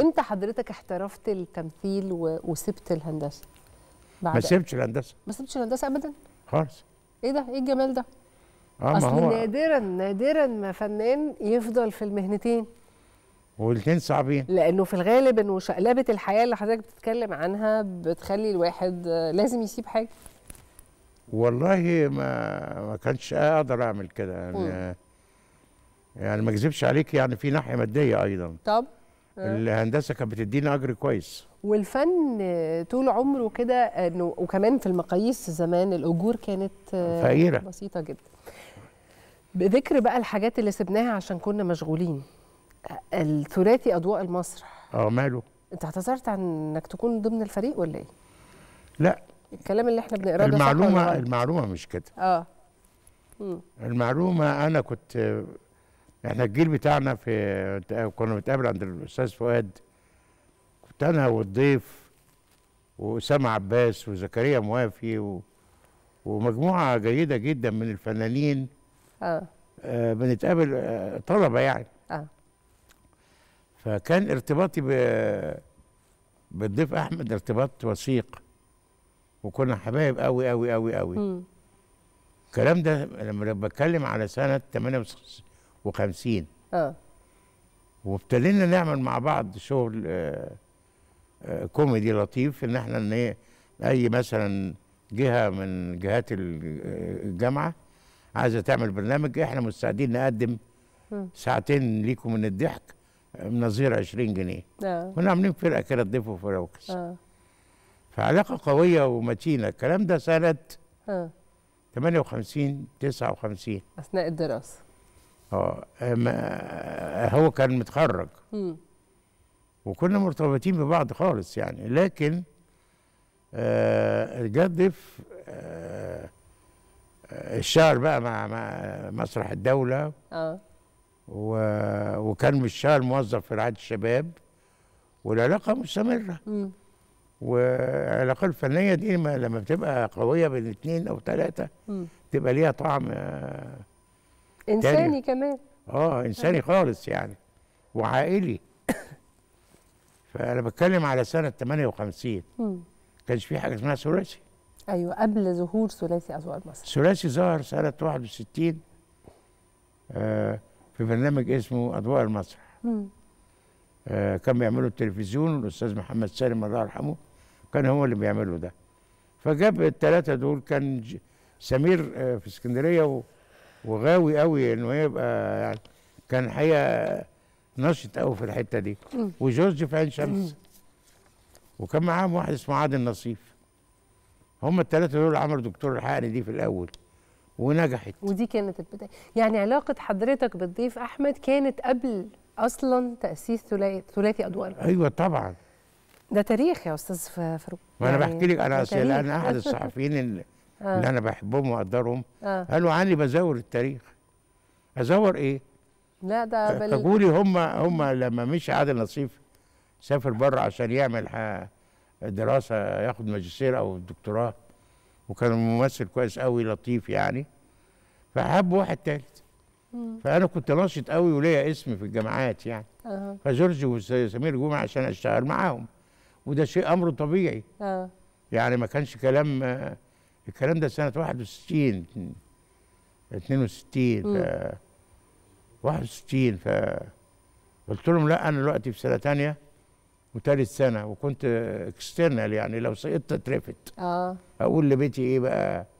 امتى حضرتك احترفت التمثيل و... وسبت الهندسه؟ بعد ما سبتش الهندسه ما سبتش الهندسه ابدا خالص ايه ده؟ ايه الجمال ده؟ آه اصل هو... نادرا نادرا ما فنان يفضل في المهنتين والاثنين صعبين لانه في الغالب انه شقلبه الحياه اللي حضرتك بتتكلم عنها بتخلي الواحد لازم يسيب حاجه والله ما ما كانش اقدر اعمل كده يعني م. يعني ما اكذبش عليك يعني في ناحيه ماديه ايضا طب آه. الهندسه كانت بتدينا اجر كويس والفن طول عمره كده انه وكمان في المقاييس زمان الاجور كانت آه، فقيره بسيطه جدا بذكر بقى الحاجات اللي سبناها عشان كنا مشغولين الثلاثي اضواء المسرح اه ماله انت اعتذرت عن انك تكون ضمن الفريق ولا ايه لا الكلام اللي احنا بنقراه المعلومه المعلومه مش كده اه مم. المعلومه انا كنت احنا الجيل بتاعنا في كنا بنتقابل عند الاستاذ فؤاد كنت انا والضيف واسامه عباس وزكريا موافي و... ومجموعه جيده جدا من الفنانين اه, آه بنتقابل آه طلبه يعني اه فكان ارتباطي ب... بالضيف احمد ارتباط وثيق وكنا حبايب قوي قوي قوي قوي الكلام ده لما بتكلم على سنه 68 وخمسين اه وابتدينا نعمل مع بعض شغل آه، آه، كوميدي لطيف ان احنا ان إيه، اي مثلا جهه من جهات آه، الجامعه عايزه تعمل برنامج احنا مستعدين نقدم ساعتين ليكم من الضحك بنظير 20 جنيه آه. كنا عاملين فرقه كده تضيفوا فراوكس آه. فعلاقه قويه ومتينه الكلام ده سنه آه. 58 59 اثناء الدراسه اه هو كان متخرج وكنا مرتبطين ببعض خالص يعني لكن آه ضيف آه, آه، الشهر بقى مع, مسرح الدولة اه وكان بالشهر موظف في رعاية الشباب والعلاقة مستمرة والعلاقة الفنية دي لما بتبقى قوية بين اتنين أو تلاتة تبقى ليها طعم آه انساني كمان اه انساني خالص يعني وعائلي فانا بتكلم على سنه 58 ما كانش في حاجه اسمها ثلاثي ايوه قبل ظهور ثلاثي اذواق مصر ثلاثي ظهر سنه 61 آه في برنامج اسمه اضواء المسرح آه كان بيعمله التلفزيون الاستاذ محمد سالم الله يرحمه كان هو اللي بيعمله ده فجاب الثلاثه دول كان سمير آه في اسكندريه وغاوي قوي انه يبقى يعني كان حقيقه نشط قوي في الحته دي وجورج في عين شمس وكان معاهم واحد اسمه عادل نصيف هم الثلاثه دول عملوا دكتور الحقني دي في الاول ونجحت ودي كانت البدايه يعني علاقه حضرتك بالضيف احمد كانت قبل اصلا تاسيس ثلاثي ادوار ايوه طبعا ده تاريخ يا استاذ فاروق ما يعني انا بحكي لك انا انا احد الصحفيين اللي آه. اللي انا بحبهم واقدرهم آه. قالوا عني بزور التاريخ ازور ايه لا ده آه، بال... تقولي هم هم لما مشي عادل نصيف سافر بره عشان يعمل دراسه ياخد ماجستير او دكتوراه وكان ممثل كويس قوي لطيف يعني فحب واحد تالت فانا كنت ناشط قوي وليا اسم في الجامعات يعني أه. فجورج وسمير جمعه عشان اشتغل معاهم وده شيء امر طبيعي أه. يعني ما كانش كلام الكلام ده سنه 61 62 ف 61 ف قلت لهم لا انا دلوقتي في سنه ثانيه وثالث سنه وكنت اكسترنال يعني لو سقطت اترفت اه اقول لبيتي ايه بقى